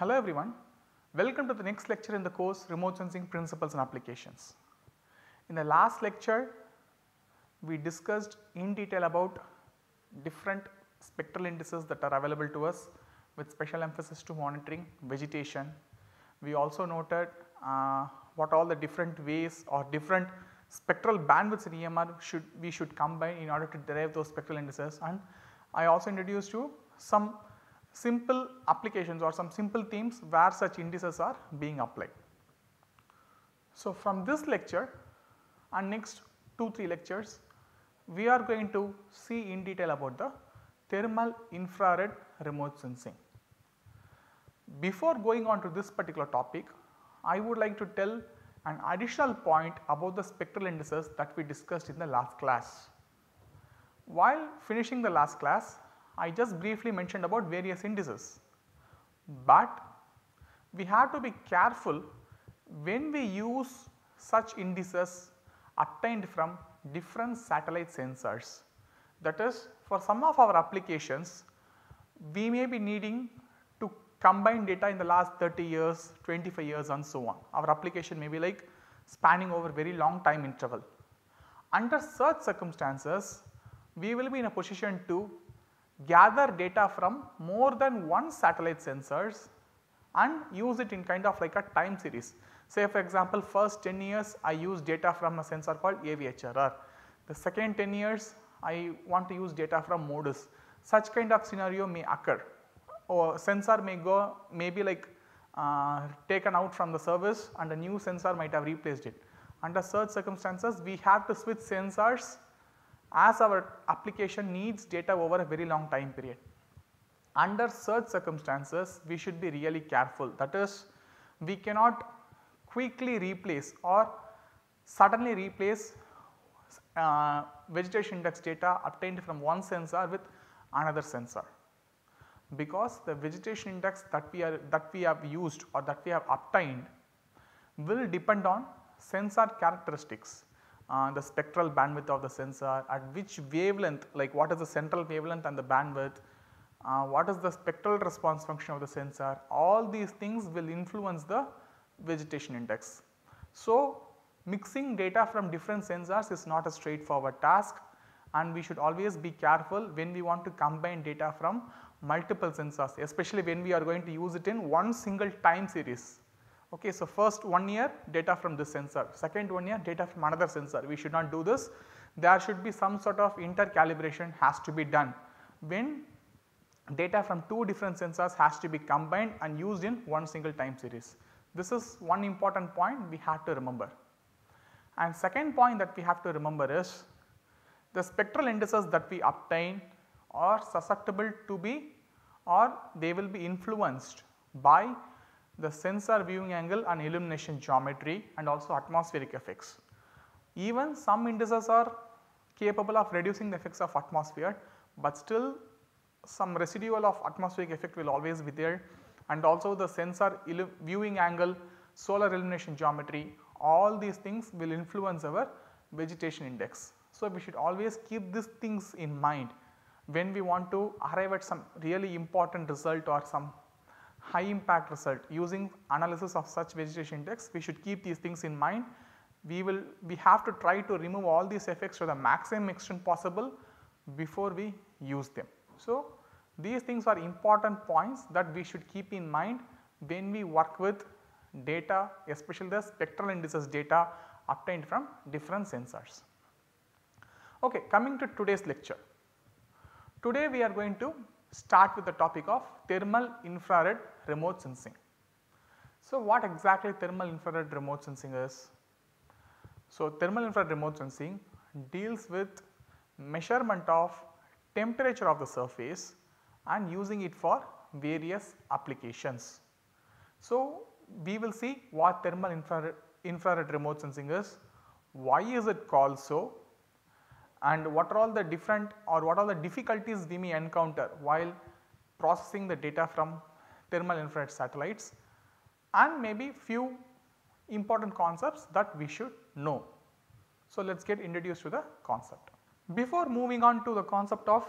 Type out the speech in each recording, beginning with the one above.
Hello everyone, welcome to the next lecture in the course remote sensing principles and applications. In the last lecture we discussed in detail about different spectral indices that are available to us with special emphasis to monitoring vegetation. We also noted uh, what all the different ways or different spectral bandwidths in EMR should we should combine in order to derive those spectral indices and I also introduced you some simple applications or some simple themes where such indices are being applied. So, from this lecture and next 2-3 lectures we are going to see in detail about the thermal infrared remote sensing. Before going on to this particular topic, I would like to tell an additional point about the spectral indices that we discussed in the last class. While finishing the last class, I just briefly mentioned about various indices, but we have to be careful when we use such indices obtained from different satellite sensors. That is for some of our applications we may be needing to combine data in the last 30 years, 25 years and so on. Our application may be like spanning over very long time interval. Under such circumstances we will be in a position to gather data from more than one satellite sensors and use it in kind of like a time series. Say for example, first 10 years I use data from a sensor called AVHRR. The second 10 years I want to use data from MODIS. Such kind of scenario may occur or sensor may go maybe like uh, taken out from the service and a new sensor might have replaced it. Under such circumstances we have to switch sensors as our application needs data over a very long time period. Under such circumstances we should be really careful that is we cannot quickly replace or suddenly replace uh, vegetation index data obtained from one sensor with another sensor because the vegetation index that we are that we have used or that we have obtained will depend on sensor characteristics uh, the spectral bandwidth of the sensor, at which wavelength like what is the central wavelength and the bandwidth, uh, what is the spectral response function of the sensor all these things will influence the vegetation index. So, mixing data from different sensors is not a straightforward task and we should always be careful when we want to combine data from multiple sensors especially when we are going to use it in one single time series. Okay, so first one year data from this sensor, second one year data from another sensor. We should not do this. There should be some sort of intercalibration has to be done when data from two different sensors has to be combined and used in one single time series. This is one important point we have to remember. And second point that we have to remember is the spectral indices that we obtain are susceptible to be or they will be influenced by the sensor viewing angle and illumination geometry and also atmospheric effects. Even some indices are capable of reducing the effects of atmosphere, but still some residual of atmospheric effect will always be there and also the sensor viewing angle, solar illumination geometry all these things will influence our vegetation index. So, we should always keep these things in mind when we want to arrive at some really important result or some high impact result using analysis of such vegetation index. We should keep these things in mind. We will we have to try to remove all these effects to the maximum extent possible before we use them. So, these things are important points that we should keep in mind when we work with data especially the spectral indices data obtained from different sensors. Okay, coming to today's lecture. Today we are going to start with the topic of thermal infrared remote sensing. So, what exactly thermal infrared remote sensing is? So, thermal infrared remote sensing deals with measurement of temperature of the surface and using it for various applications. So, we will see what thermal infrared, infrared remote sensing is, why is it called so and what are all the different or what are the difficulties we may encounter while processing the data from thermal infrared satellites and maybe few important concepts that we should know. So, let us get introduced to the concept. Before moving on to the concept of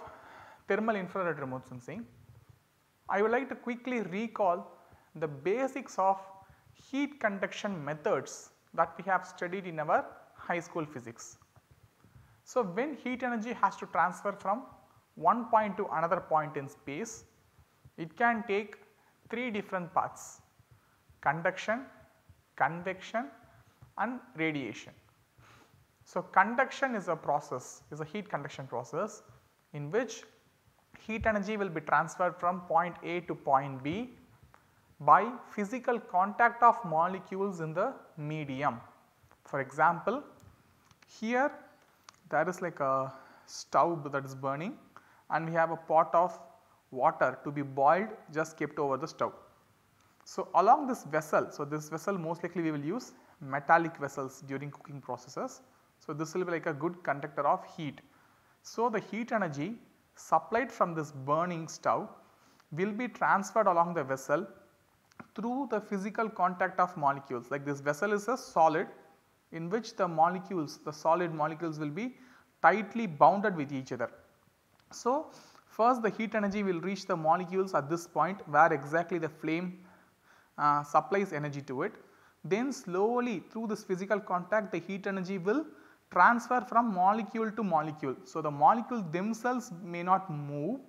thermal infrared remote sensing, I would like to quickly recall the basics of heat conduction methods that we have studied in our high school physics. So, when heat energy has to transfer from one point to another point in space, it can take three different paths: conduction, convection and radiation. So, conduction is a process is a heat conduction process in which heat energy will be transferred from point A to point B by physical contact of molecules in the medium. For example, here there is like a stove that is burning and we have a pot of water to be boiled just kept over the stove. So, along this vessel, so this vessel most likely we will use metallic vessels during cooking processes. So, this will be like a good conductor of heat. So, the heat energy supplied from this burning stove will be transferred along the vessel through the physical contact of molecules like this vessel is a solid in which the molecules the solid molecules will be tightly bounded with each other. So, First the heat energy will reach the molecules at this point where exactly the flame uh, supplies energy to it. Then slowly through this physical contact the heat energy will transfer from molecule to molecule. So, the molecule themselves may not move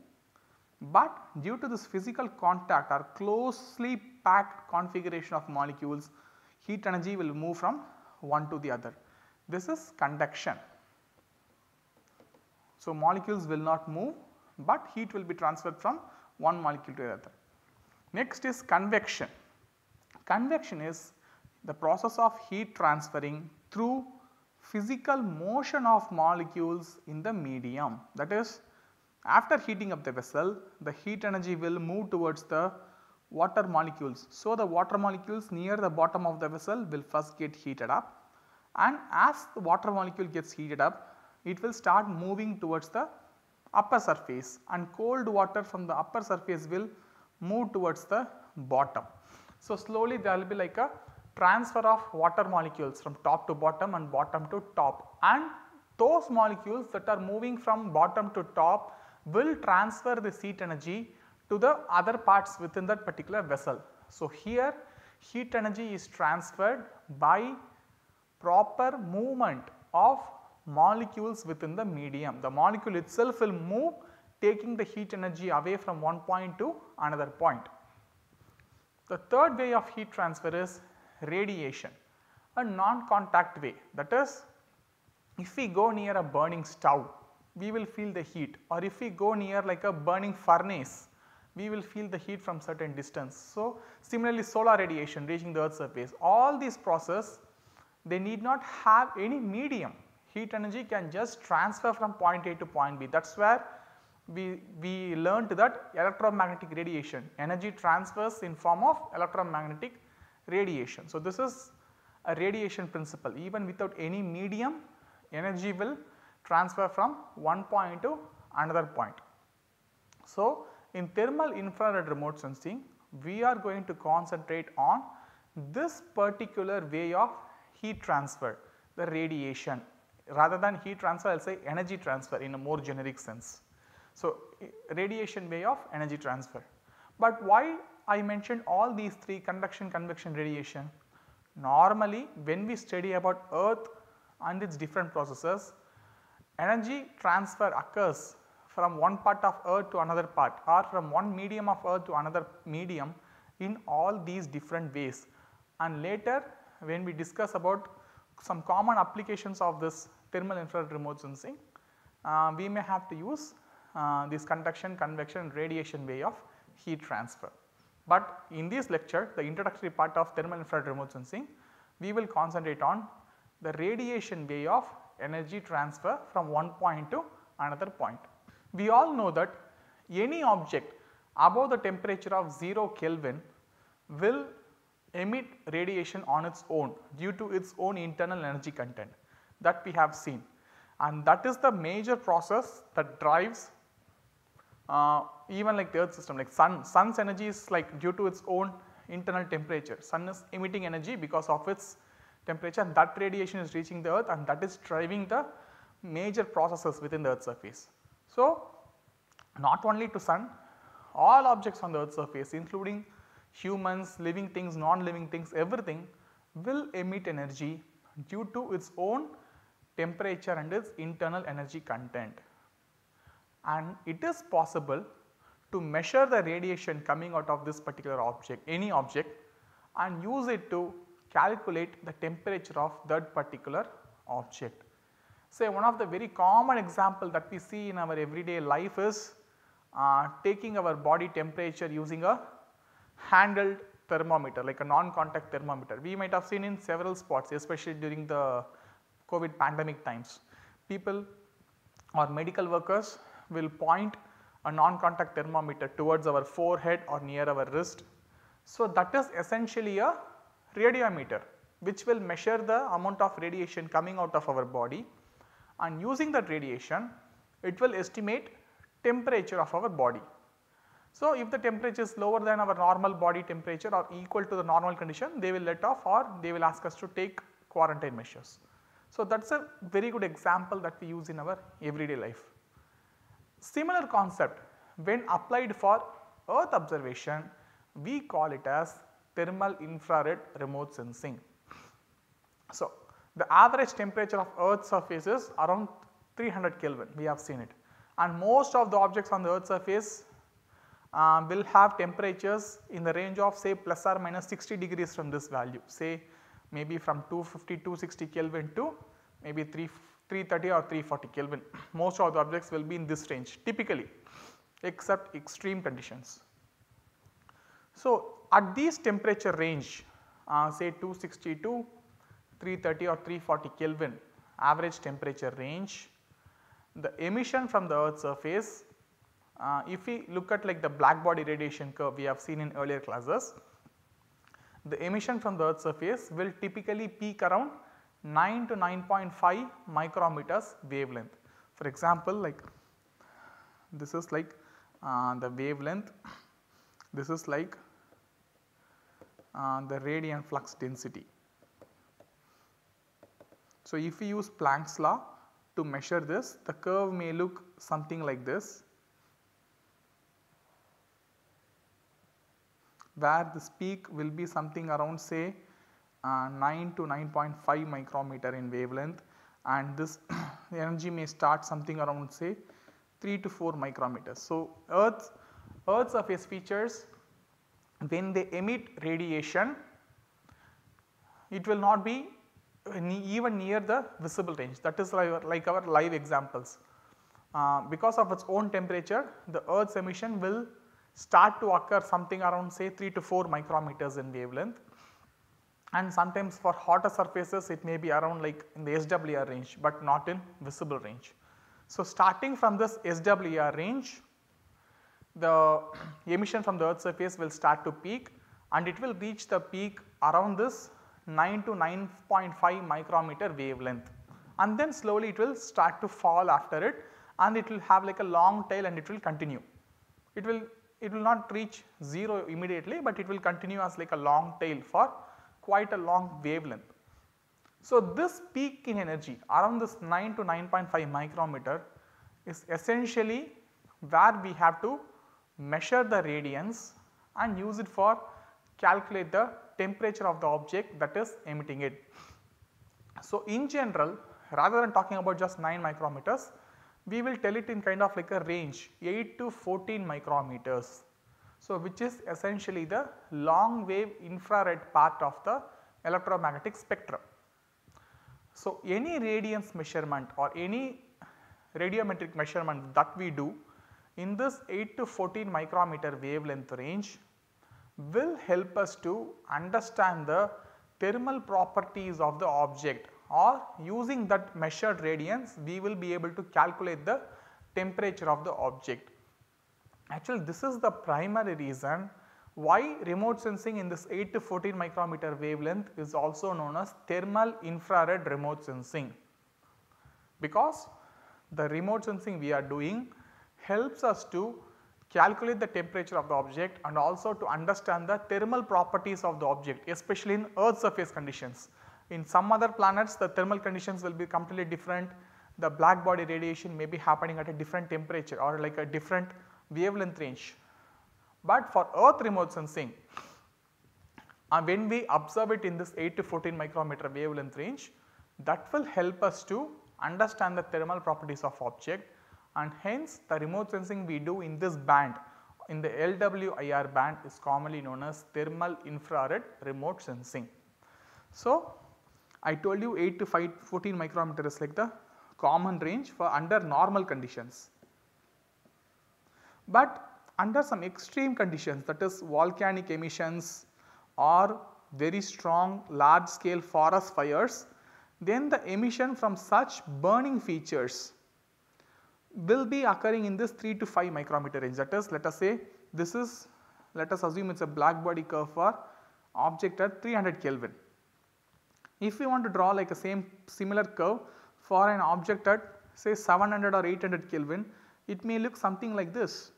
but due to this physical contact or closely packed configuration of molecules heat energy will move from one to the other. This is conduction. So, molecules will not move but heat will be transferred from one molecule to another. Next is convection. Convection is the process of heat transferring through physical motion of molecules in the medium. That is after heating up the vessel the heat energy will move towards the water molecules. So, the water molecules near the bottom of the vessel will first get heated up and as the water molecule gets heated up it will start moving towards the upper surface and cold water from the upper surface will move towards the bottom. So, slowly there will be like a transfer of water molecules from top to bottom and bottom to top and those molecules that are moving from bottom to top will transfer the heat energy to the other parts within that particular vessel. So, here heat energy is transferred by proper movement of molecules within the medium. The molecule itself will move taking the heat energy away from one point to another point. The third way of heat transfer is radiation, a non-contact way that is if we go near a burning stove, we will feel the heat or if we go near like a burning furnace, we will feel the heat from certain distance. So, similarly solar radiation reaching the earth surface all these process they need not have any medium heat energy can just transfer from point A to point B that is where we, we learnt that electromagnetic radiation energy transfers in form of electromagnetic radiation. So, this is a radiation principle even without any medium energy will transfer from one point to another point. So, in thermal infrared remote sensing we are going to concentrate on this particular way of heat transfer the radiation rather than heat transfer I will say energy transfer in a more generic sense. So, radiation way of energy transfer. But why I mentioned all these three conduction, convection, radiation? Normally when we study about earth and its different processes, energy transfer occurs from one part of earth to another part or from one medium of earth to another medium in all these different ways and later when we discuss about some common applications of this thermal infrared remote sensing, uh, we may have to use uh, this conduction, convection and radiation way of heat transfer. But in this lecture the introductory part of thermal infrared remote sensing we will concentrate on the radiation way of energy transfer from one point to another point. We all know that any object above the temperature of 0 Kelvin will emit radiation on its own due to its own internal energy content that we have seen and that is the major process that drives uh, even like the earth system like sun sun's energy is like due to its own internal temperature sun is emitting energy because of its temperature and that radiation is reaching the earth and that is driving the major processes within the earth's surface. So, not only to sun all objects on the earth's surface including humans, living things, non-living things, everything will emit energy due to its own temperature and its internal energy content. And it is possible to measure the radiation coming out of this particular object, any object and use it to calculate the temperature of that particular object. Say one of the very common example that we see in our everyday life is uh, taking our body temperature using a handled thermometer like a non-contact thermometer. We might have seen in several spots especially during the COVID pandemic times. People or medical workers will point a non-contact thermometer towards our forehead or near our wrist. So, that is essentially a radiometer which will measure the amount of radiation coming out of our body and using that radiation it will estimate temperature of our body. So, if the temperature is lower than our normal body temperature or equal to the normal condition they will let off or they will ask us to take quarantine measures. So, that is a very good example that we use in our everyday life. Similar concept when applied for earth observation we call it as thermal infrared remote sensing. So, the average temperature of earth's surface is around 300 Kelvin we have seen it and most of the objects on the earth's surface uh, will have temperatures in the range of say plus or minus 60 degrees from this value say maybe from 250 260 Kelvin to maybe 3 330 or 340 Kelvin. Most of the objects will be in this range typically except extreme conditions. So, at these temperature range uh, say 260 to 330 or 340 Kelvin average temperature range, the emission from the earth surface uh, if we look at like the black body radiation curve we have seen in earlier classes, the emission from the earth surface will typically peak around 9 to 9.5 micrometers wavelength. For example, like this is like uh, the wavelength, this is like uh, the radiant flux density. So, if we use Planck's law to measure this, the curve may look something like this. where this peak will be something around say uh, 9 to 9.5 micrometer in wavelength and this energy may start something around say 3 to 4 micrometers. So, Earth's, Earth's surface features when they emit radiation it will not be even near the visible range that is like our live examples. Uh, because of its own temperature the earth's emission will start to occur something around say 3 to 4 micrometers in wavelength and sometimes for hotter surfaces it may be around like in the SWR range but not in visible range. So, starting from this SWR range the emission from the earth surface will start to peak and it will reach the peak around this 9 to 9.5 micrometer wavelength and then slowly it will start to fall after it and it will have like a long tail and it will continue. It will it will not reach 0 immediately, but it will continue as like a long tail for quite a long wavelength. So, this peak in energy around this 9 to 9.5 micrometer is essentially where we have to measure the radiance and use it for calculate the temperature of the object that is emitting it. So, in general rather than talking about just 9 micrometers we will tell it in kind of like a range 8 to 14 micrometers. So, which is essentially the long wave infrared part of the electromagnetic spectrum. So, any radiance measurement or any radiometric measurement that we do in this 8 to 14 micrometer wavelength range will help us to understand the thermal properties of the object or using that measured radiance we will be able to calculate the temperature of the object. Actually this is the primary reason why remote sensing in this 8 to 14 micrometer wavelength is also known as thermal infrared remote sensing because the remote sensing we are doing helps us to calculate the temperature of the object and also to understand the thermal properties of the object especially in earth surface conditions. In some other planets the thermal conditions will be completely different, the black body radiation may be happening at a different temperature or like a different wavelength range. But for earth remote sensing uh, when we observe it in this 8 to 14 micrometer wavelength range that will help us to understand the thermal properties of object and hence the remote sensing we do in this band in the LWIR band is commonly known as thermal infrared remote sensing. So, I told you 8 to 5, 14 micrometer is like the common range for under normal conditions. But under some extreme conditions that is volcanic emissions or very strong large scale forest fires, then the emission from such burning features will be occurring in this 3 to 5 micrometer range that is let us say this is let us assume it is a black body curve for object at 300 Kelvin. If we want to draw like a same similar curve for an object at say 700 or 800 Kelvin, it may look something like this.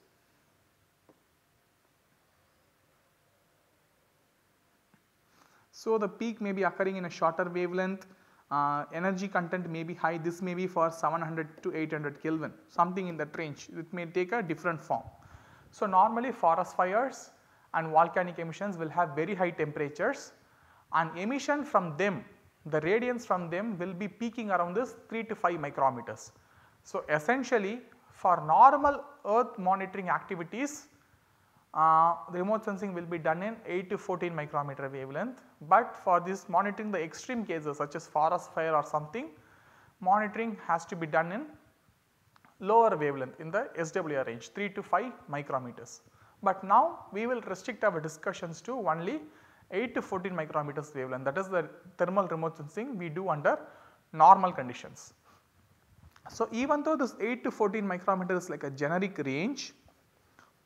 So, the peak may be occurring in a shorter wavelength, uh, energy content may be high, this may be for 700 to 800 Kelvin, something in that range, it may take a different form. So, normally forest fires and volcanic emissions will have very high temperatures and emission from them the radiance from them will be peaking around this 3 to 5 micrometers. So, essentially for normal earth monitoring activities uh, the remote sensing will be done in 8 to 14 micrometer wavelength, but for this monitoring the extreme cases such as forest fire or something monitoring has to be done in lower wavelength in the SWR range 3 to 5 micrometers. But now we will restrict our discussions to only 8 to 14 micrometers wavelength that is the thermal remote sensing we do under normal conditions. So, even though this 8 to 14 micrometer is like a generic range,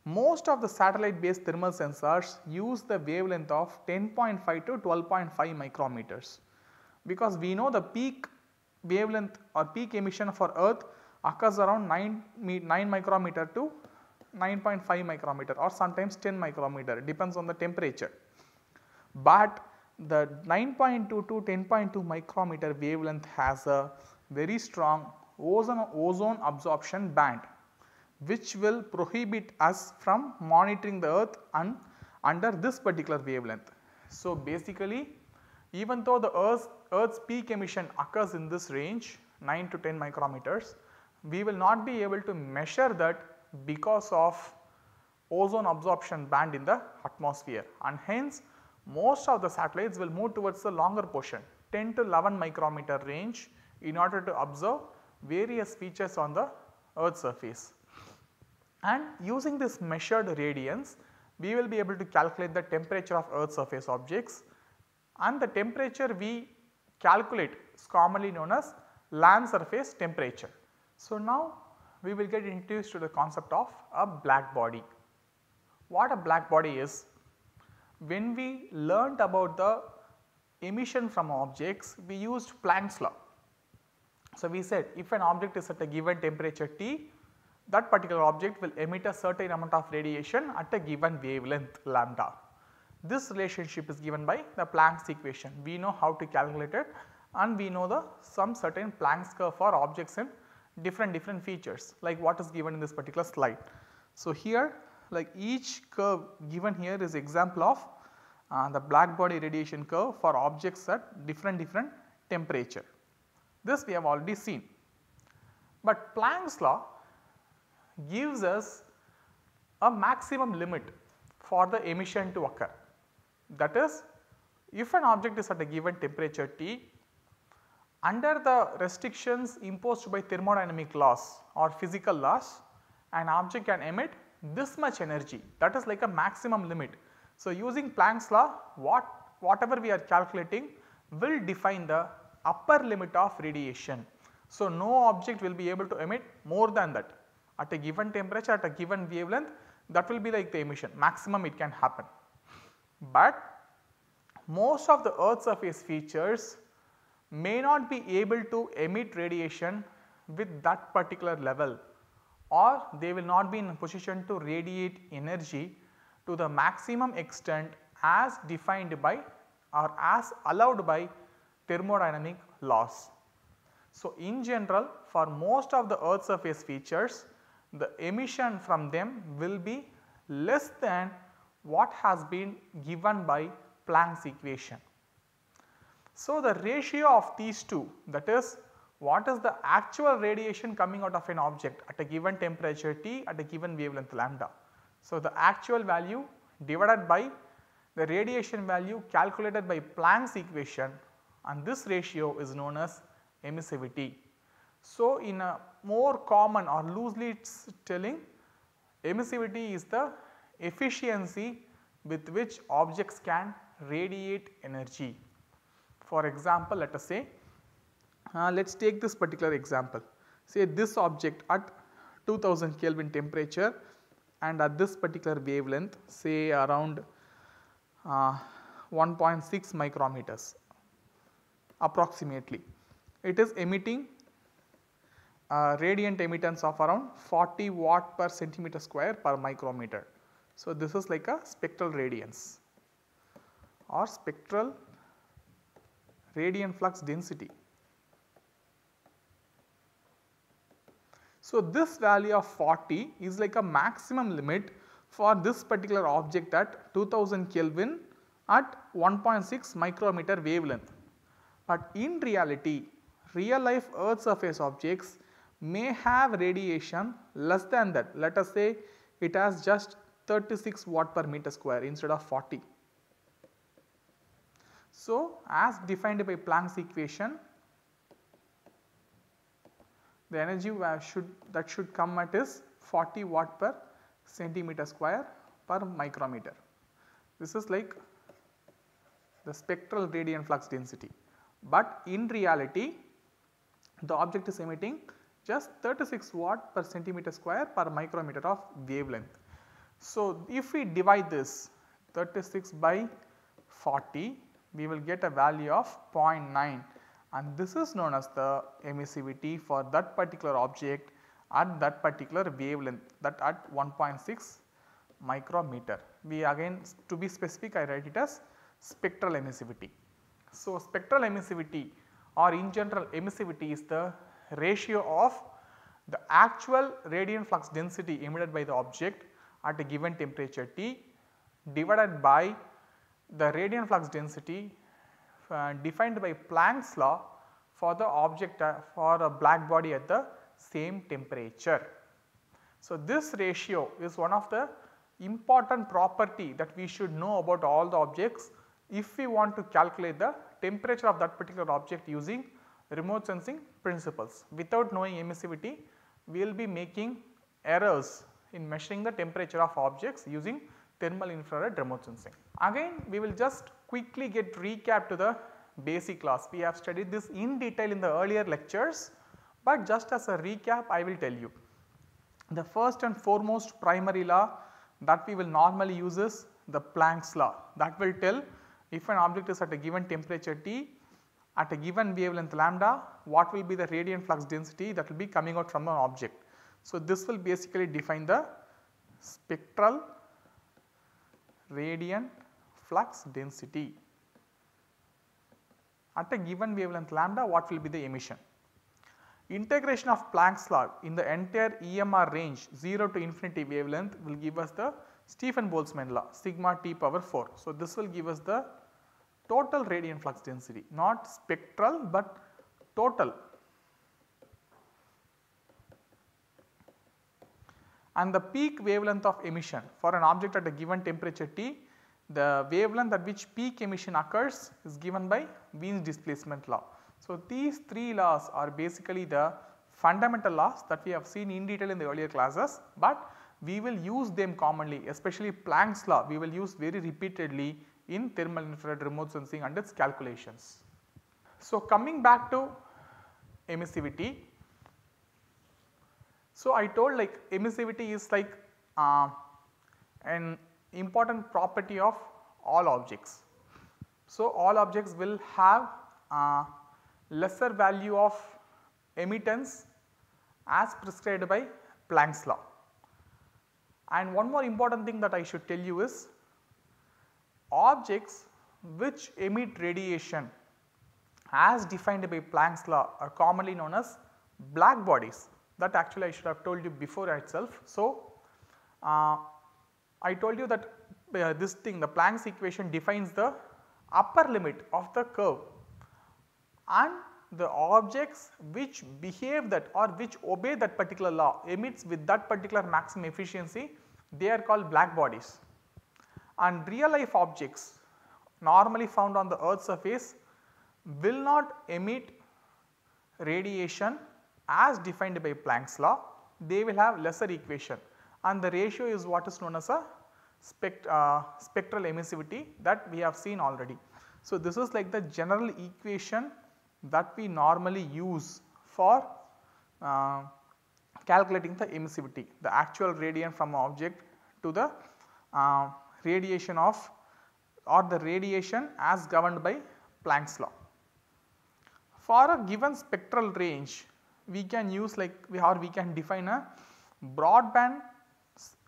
most of the satellite based thermal sensors use the wavelength of 10.5 to 12.5 micrometers because we know the peak wavelength or peak emission for earth occurs around 9, 9 micrometer to 9.5 micrometer or sometimes 10 micrometer depends on the temperature but the 9.2 to 10.2 micrometer wavelength has a very strong ozone, ozone absorption band which will prohibit us from monitoring the earth and under this particular wavelength. So, basically even though the earth's, earth's peak emission occurs in this range 9 to 10 micrometers, we will not be able to measure that because of ozone absorption band in the atmosphere and hence most of the satellites will move towards the longer portion 10 to 11 micrometer range in order to observe various features on the earth surface. And using this measured radiance we will be able to calculate the temperature of earth surface objects and the temperature we calculate is commonly known as land surface temperature. So, now we will get introduced to the concept of a black body. What a black body is when we learnt about the emission from objects, we used Planck's law. So, we said if an object is at a given temperature T, that particular object will emit a certain amount of radiation at a given wavelength lambda. This relationship is given by the Planck's equation. We know how to calculate it and we know the some certain Planck's curve for objects in different different features like what is given in this particular slide. So, here like each curve given here is example of uh, the black body radiation curve for objects at different different temperature. This we have already seen. But Planck's law gives us a maximum limit for the emission to occur. That is if an object is at a given temperature T under the restrictions imposed by thermodynamic laws or physical laws an object can emit this much energy that is like a maximum limit. So, using Planck's law what whatever we are calculating will define the upper limit of radiation. So, no object will be able to emit more than that at a given temperature at a given wavelength that will be like the emission maximum it can happen. But most of the earth surface features may not be able to emit radiation with that particular level or they will not be in a position to radiate energy to the maximum extent as defined by or as allowed by thermodynamic laws. So, in general for most of the earth surface features the emission from them will be less than what has been given by Planck's equation. So, the ratio of these two that is what is the actual radiation coming out of an object at a given temperature T at a given wavelength lambda. So, the actual value divided by the radiation value calculated by Planck's equation and this ratio is known as emissivity. So, in a more common or loosely telling emissivity is the efficiency with which objects can radiate energy. For example, let us say uh, let us take this particular example. Say this object at 2000 Kelvin temperature and at this particular wavelength say around uh, 1.6 micrometers approximately. It is emitting uh, radiant emittance of around 40 watt per centimeter square per micrometer. So, this is like a spectral radiance or spectral radiant flux density. So, this value of 40 is like a maximum limit for this particular object at 2000 Kelvin at 1.6 micrometer wavelength. But in reality real life earth surface objects may have radiation less than that let us say it has just 36 watt per meter square instead of 40. So, as defined by Planck's equation the energy should, that should come at is 40 watt per centimeter square per micrometer. This is like the spectral gradient flux density, but in reality the object is emitting just 36 watt per centimeter square per micrometer of wavelength. So, if we divide this 36 by 40 we will get a value of 0.9 and this is known as the emissivity for that particular object at that particular wavelength that at 1.6 micrometer. We again to be specific I write it as spectral emissivity. So, spectral emissivity or in general emissivity is the ratio of the actual radiant flux density emitted by the object at a given temperature T divided by the radiant flux density uh, defined by Planck's law for the object uh, for a black body at the same temperature. So, this ratio is one of the important property that we should know about all the objects if we want to calculate the temperature of that particular object using remote sensing principles. Without knowing emissivity, we will be making errors in measuring the temperature of objects using thermal infrared remote sensing. Again we will just quickly get recap to the basic class. We have studied this in detail in the earlier lectures but just as a recap I will tell you. The first and foremost primary law that we will normally use is the Planck's law that will tell if an object is at a given temperature T at a given wavelength lambda what will be the radiant flux density that will be coming out from an object. So, this will basically define the spectral radiant flux density. At a given wavelength lambda what will be the emission? Integration of Planck's law in the entire EMR range 0 to infinity wavelength will give us the Stephen Boltzmann law sigma t power 4. So, this will give us the total radiant flux density not spectral but total and the peak wavelength of emission for an object at a given temperature T, the wavelength at which peak emission occurs is given by Wien's displacement law. So, these three laws are basically the fundamental laws that we have seen in detail in the earlier classes, but we will use them commonly especially Planck's law we will use very repeatedly in thermal infrared remote sensing and its calculations. So, coming back to emissivity so, I told like emissivity is like uh, an important property of all objects. So, all objects will have uh, lesser value of emittance as prescribed by Planck's law. And one more important thing that I should tell you is objects which emit radiation as defined by Planck's law are commonly known as black bodies that actually I should have told you before itself. So, uh, I told you that uh, this thing the Planck's equation defines the upper limit of the curve and the objects which behave that or which obey that particular law emits with that particular maximum efficiency they are called black bodies. And real life objects normally found on the earth surface will not emit radiation as defined by Planck's law they will have lesser equation and the ratio is what is known as a spect, uh, spectral emissivity that we have seen already. So, this is like the general equation that we normally use for uh, calculating the emissivity the actual radiant from an object to the uh, radiation of or the radiation as governed by Planck's law. For a given spectral range we can use like we or we can define a broadband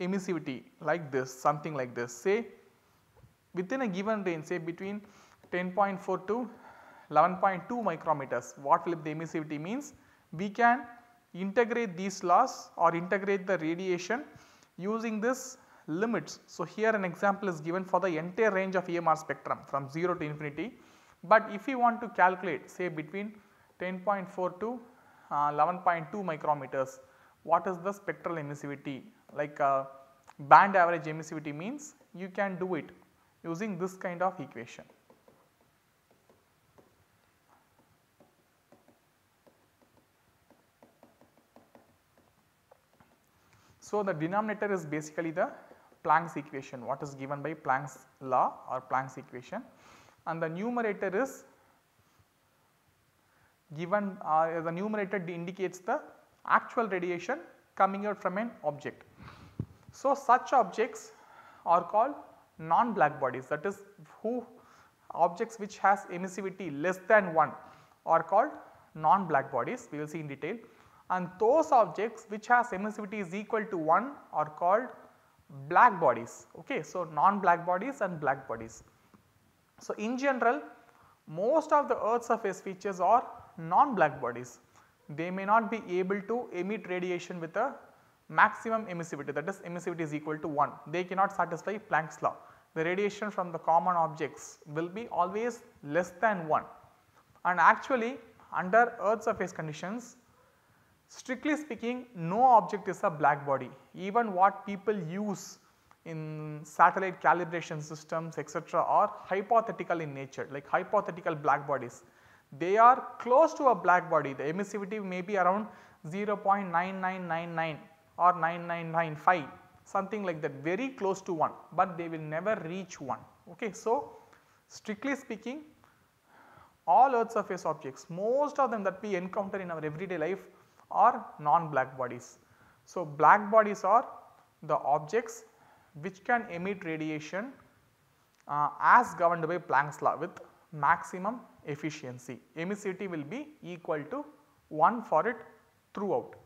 emissivity like this something like this say within a given range say between 10.4 to 11.2 micrometers what will the emissivity means we can integrate these laws or integrate the radiation using this limits. So, here an example is given for the entire range of EMR spectrum from 0 to infinity, but if we want to calculate say between 10.4 to uh, 11.2 micrometers. What is the spectral emissivity? Like uh, band average emissivity means you can do it using this kind of equation. So, the denominator is basically the Planck's equation what is given by Planck's law or Planck's equation and the numerator is given uh, the numerator indicates the actual radiation coming out from an object. So, such objects are called non-black bodies that is who objects which has emissivity less than 1 are called non-black bodies we will see in detail and those objects which has emissivity is equal to 1 are called black bodies okay. So, non-black bodies and black bodies. So, in general most of the earth surface features are non-black bodies, they may not be able to emit radiation with a maximum emissivity that is emissivity is equal to 1. They cannot satisfy Planck's law. The radiation from the common objects will be always less than 1 and actually under earth surface conditions strictly speaking no object is a black body even what people use in satellite calibration systems etc are hypothetical in nature like hypothetical black bodies they are close to a black body the emissivity may be around 0.9999 or 9995 something like that very close to 1, but they will never reach 1. Okay. So, strictly speaking all earth surface objects most of them that we encounter in our everyday life are non black bodies. So, black bodies are the objects which can emit radiation uh, as governed by Planck's law with maximum efficiency emissivity will be equal to 1 for it throughout.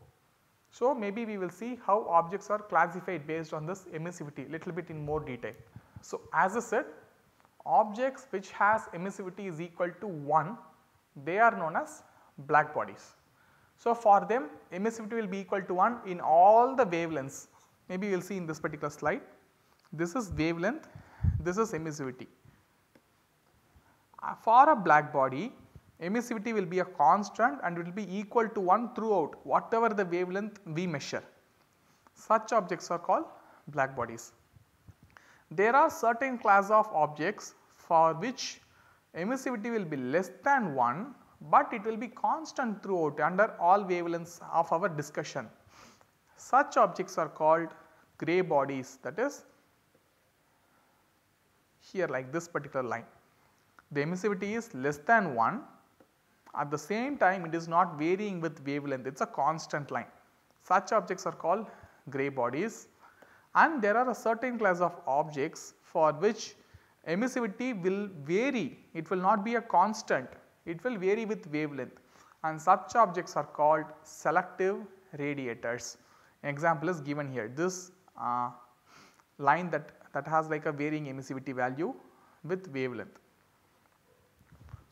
So, maybe we will see how objects are classified based on this emissivity little bit in more detail. So, as I said objects which has emissivity is equal to 1 they are known as black bodies. So, for them emissivity will be equal to 1 in all the wavelengths maybe we will see in this particular slide. This is wavelength, this is emissivity uh, for a black body emissivity will be a constant and it will be equal to 1 throughout whatever the wavelength we measure. Such objects are called black bodies. There are certain class of objects for which emissivity will be less than 1 but it will be constant throughout under all wavelengths of our discussion. Such objects are called grey bodies that is here like this particular line the emissivity is less than 1 at the same time it is not varying with wavelength it is a constant line. Such objects are called grey bodies and there are a certain class of objects for which emissivity will vary it will not be a constant it will vary with wavelength and such objects are called selective radiators. An example is given here this uh, line that that has like a varying emissivity value with wavelength.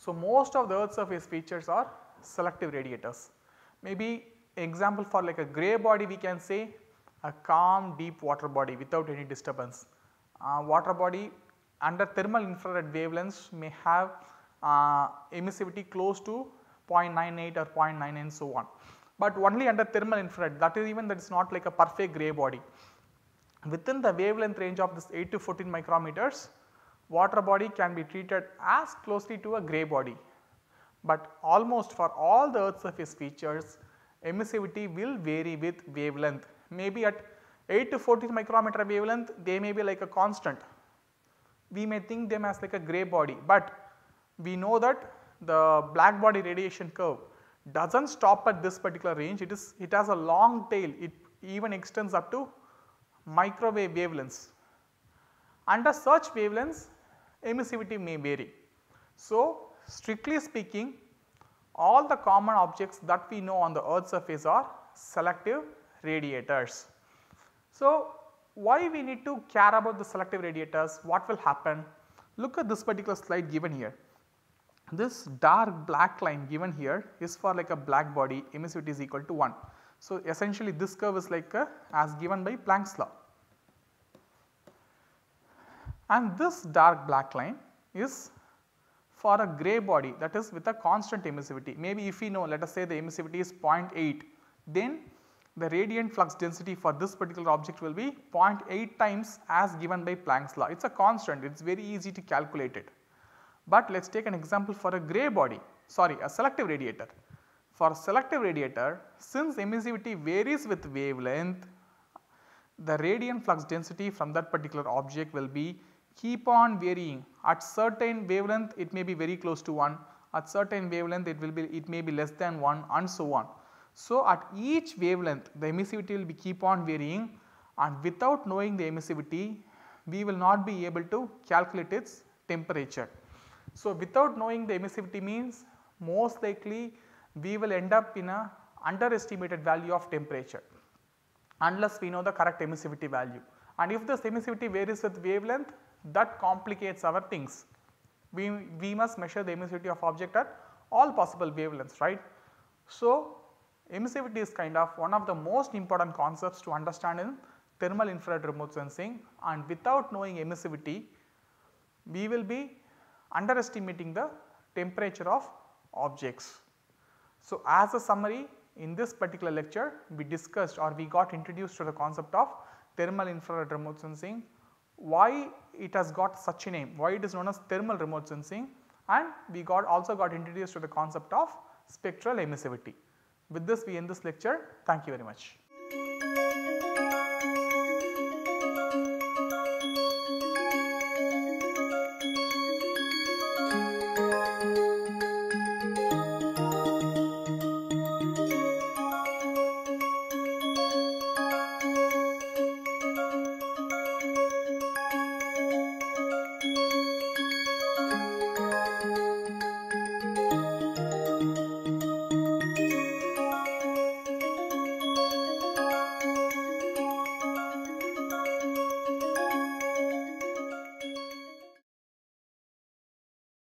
So, most of the earth surface features are selective radiators. Maybe example for like a grey body we can say a calm deep water body without any disturbance. Uh, water body under thermal infrared wavelengths may have uh, emissivity close to 0.98 or 0.9 and so on. But only under thermal infrared that is even that is not like a perfect grey body. Within the wavelength range of this 8 to 14 micrometers water body can be treated as closely to a grey body. But almost for all the earth surface features emissivity will vary with wavelength maybe at 8 to 14 micrometer wavelength they may be like a constant. We may think them as like a grey body but we know that the black body radiation curve does not stop at this particular range it is it has a long tail it even extends up to microwave wavelengths. Under such wavelengths emissivity may vary. So, strictly speaking all the common objects that we know on the earth surface are selective radiators. So, why we need to care about the selective radiators, what will happen? Look at this particular slide given here. This dark black line given here is for like a black body emissivity is equal to 1. So, essentially this curve is like a, as given by Planck's law and this dark black line is for a grey body that is with a constant emissivity. Maybe if we know let us say the emissivity is 0.8 then the radiant flux density for this particular object will be 0.8 times as given by Planck's law. It is a constant it is very easy to calculate it. But let us take an example for a grey body sorry a selective radiator. For selective radiator since emissivity varies with wavelength the radiant flux density from that particular object will be keep on varying at certain wavelength it may be very close to 1 at certain wavelength it will be it may be less than 1 and so on. So, at each wavelength the emissivity will be keep on varying and without knowing the emissivity we will not be able to calculate its temperature. So, without knowing the emissivity means most likely we will end up in a underestimated value of temperature unless we know the correct emissivity value and if this emissivity varies with wavelength that complicates our things. We, we must measure the emissivity of object at all possible wavelengths right. So, emissivity is kind of one of the most important concepts to understand in thermal infrared remote sensing and without knowing emissivity we will be underestimating the temperature of objects. So, as a summary in this particular lecture we discussed or we got introduced to the concept of thermal infrared remote sensing why it has got such a name, why it is known as thermal remote sensing and we got also got introduced to the concept of spectral emissivity. With this we end this lecture, thank you very much.